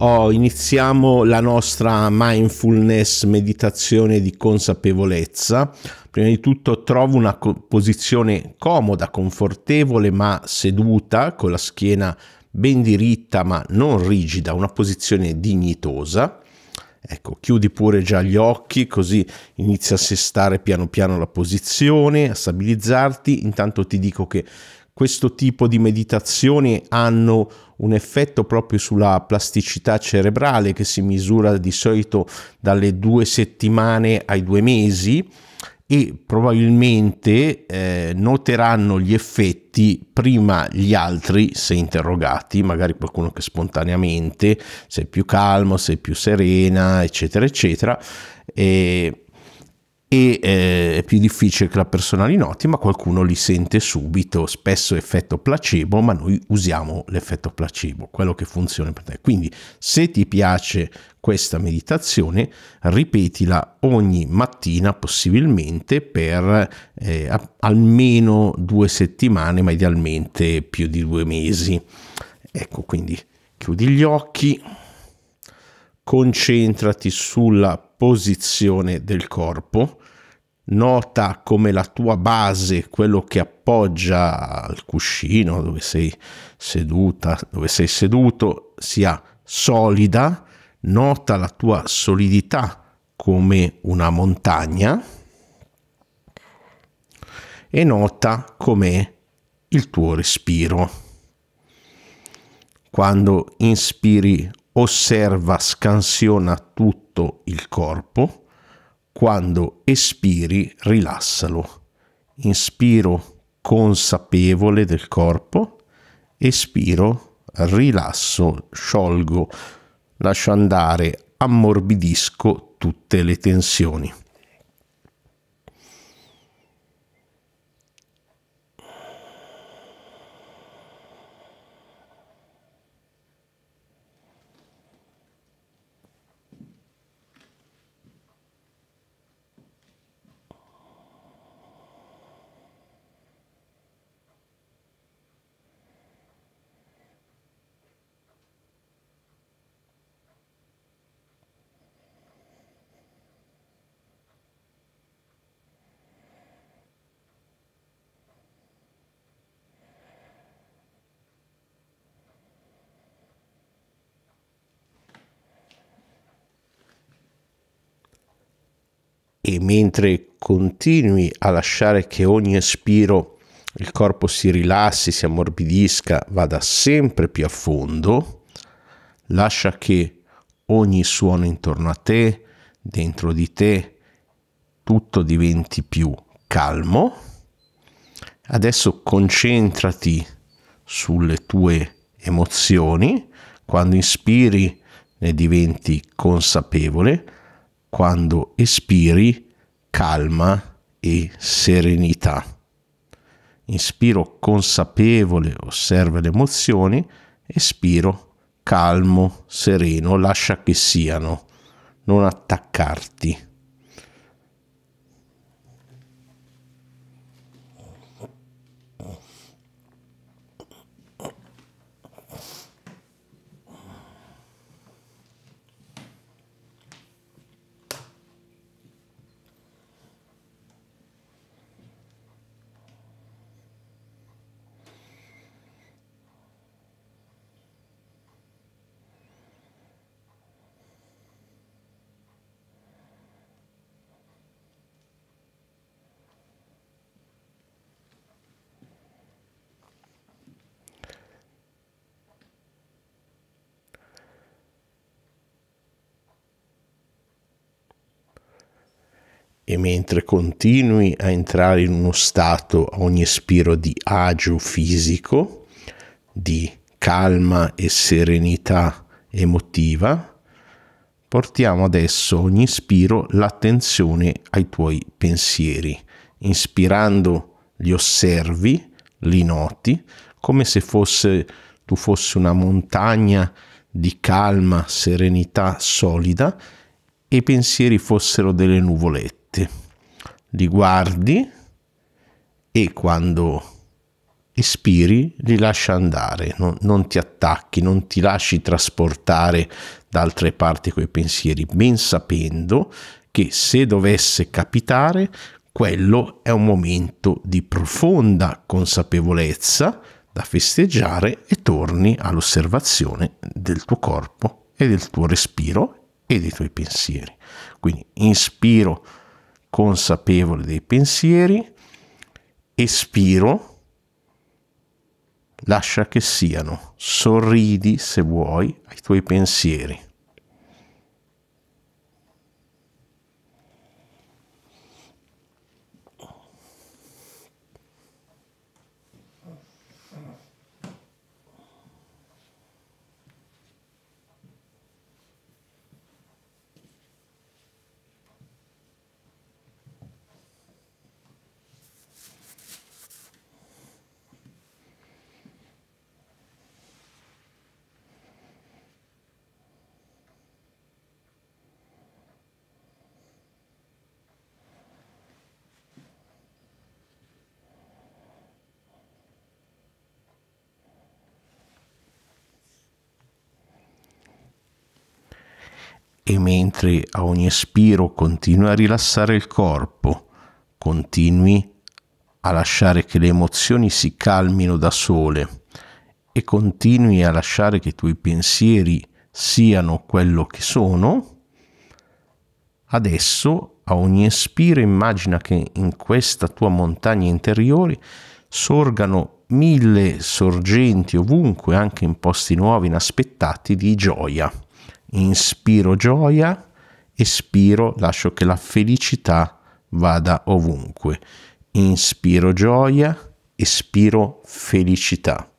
oh, iniziamo la nostra mindfulness, meditazione di consapevolezza. Prima di tutto trovo una co- posizione comoda, confortevole, ma seduta, con la schiena ben diritta ma non rigida, una posizione dignitosa. Ecco, chiudi pure già gli occhi così inizia a sestare piano piano la posizione, a stabilizzarti. Intanto ti dico che questo tipo di meditazioni hanno un effetto proprio sulla plasticità cerebrale che si misura di solito dalle due settimane ai due mesi e probabilmente eh, noteranno gli effetti prima gli altri se interrogati, magari qualcuno che spontaneamente sei più calmo, sei più serena, eccetera, eccetera. E e eh, è più difficile che la persona li noti, ma qualcuno li sente subito, spesso effetto placebo, ma noi usiamo l'effetto placebo, quello che funziona per te. Quindi se ti piace questa meditazione, ripetila ogni mattina possibilmente per eh, almeno due settimane, ma idealmente più di due mesi. Ecco, quindi chiudi gli occhi, concentrati sulla posizione del corpo nota come la tua base, quello che appoggia al cuscino dove sei seduta, dove sei seduto, sia solida, nota la tua solidità come una montagna e nota com'è il tuo respiro. Quando inspiri osserva, scansiona tutto il corpo quando espiri, rilassalo. Inspiro consapevole del corpo, espiro, rilasso, sciolgo, lascio andare, ammorbidisco tutte le tensioni. e mentre continui a lasciare che ogni espiro il corpo si rilassi, si ammorbidisca, vada sempre più a fondo, lascia che ogni suono intorno a te, dentro di te, tutto diventi più calmo. Adesso concentrati sulle tue emozioni, quando inspiri ne diventi consapevole, quando espiri calma e serenità. Inspiro consapevole, osserva le emozioni, espiro calmo, sereno, lascia che siano, non attaccarti. e mentre continui a entrare in uno stato a ogni spiro di agio fisico, di calma e serenità emotiva, portiamo adesso ogni spiro l'attenzione ai tuoi pensieri. Inspirando li osservi, li noti, come se fosse, tu fossi una montagna di calma, serenità solida e i pensieri fossero delle nuvolette stretti, li guardi e quando espiri li lascia andare, non, non ti attacchi, non ti lasci trasportare da altre parti quei pensieri, ben sapendo che se dovesse capitare, quello è un momento di profonda consapevolezza da festeggiare e torni all'osservazione del tuo corpo e del tuo respiro e dei tuoi pensieri. Quindi inspiro consapevole dei pensieri, espiro, lascia che siano, sorridi se vuoi ai tuoi pensieri. e mentre a ogni espiro continui a rilassare il corpo, continui a lasciare che le emozioni si calmino da sole e continui a lasciare che i tuoi pensieri siano quello che sono, adesso a ogni espiro immagina che in questa tua montagna interiore sorgano mille sorgenti ovunque, anche in posti nuovi, inaspettati, di gioia inspiro gioia, espiro, lascio che la felicità vada ovunque. Inspiro gioia, espiro felicità.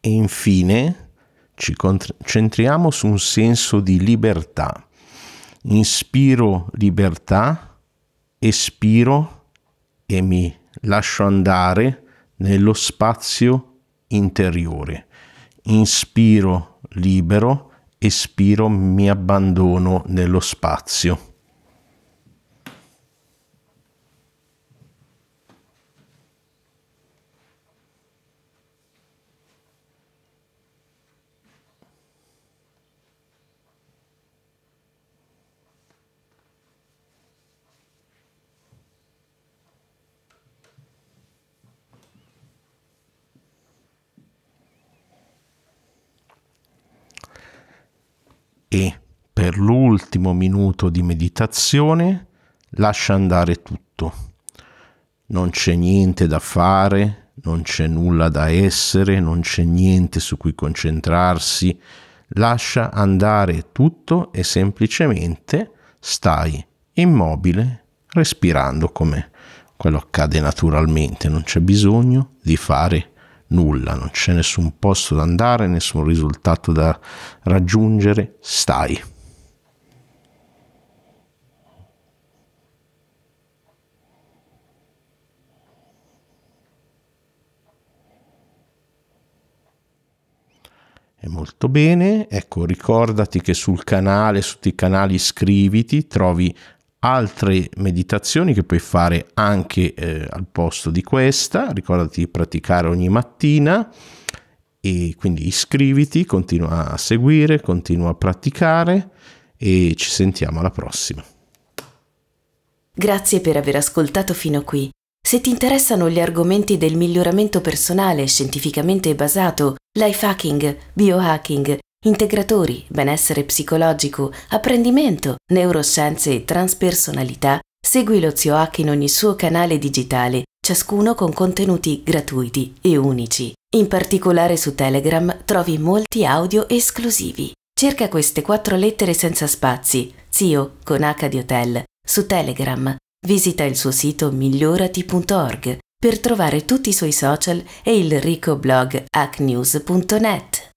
E infine ci concentriamo su un senso di libertà. Inspiro libertà, espiro e mi lascio andare nello spazio interiore. Inspiro libero, espiro mi abbandono nello spazio. e per l'ultimo minuto di meditazione lascia andare tutto. Non c'è niente da fare, non c'è nulla da essere, non c'è niente su cui concentrarsi. Lascia andare tutto e semplicemente stai immobile respirando come quello accade naturalmente, non c'è bisogno di fare nulla, non c'è nessun posto da andare, nessun risultato da raggiungere, stai. E molto bene, ecco ricordati che sul canale, su tutti i canali iscriviti, trovi altre meditazioni che puoi fare anche eh, al posto di questa, ricordati di praticare ogni mattina e quindi iscriviti, continua a seguire, continua a praticare e ci sentiamo alla prossima. Grazie per aver ascoltato fino qui. Se ti interessano gli argomenti del miglioramento personale scientificamente basato, life hacking, biohacking, integratori, benessere psicologico, apprendimento, neuroscienze e transpersonalità, segui lo zio H in ogni suo canale digitale, ciascuno con contenuti gratuiti e unici. In particolare su Telegram trovi molti audio esclusivi. Cerca queste quattro lettere senza spazi, zio con H di hotel, su Telegram. Visita il suo sito migliorati.org per trovare tutti i suoi social e il ricco blog hacknews.net.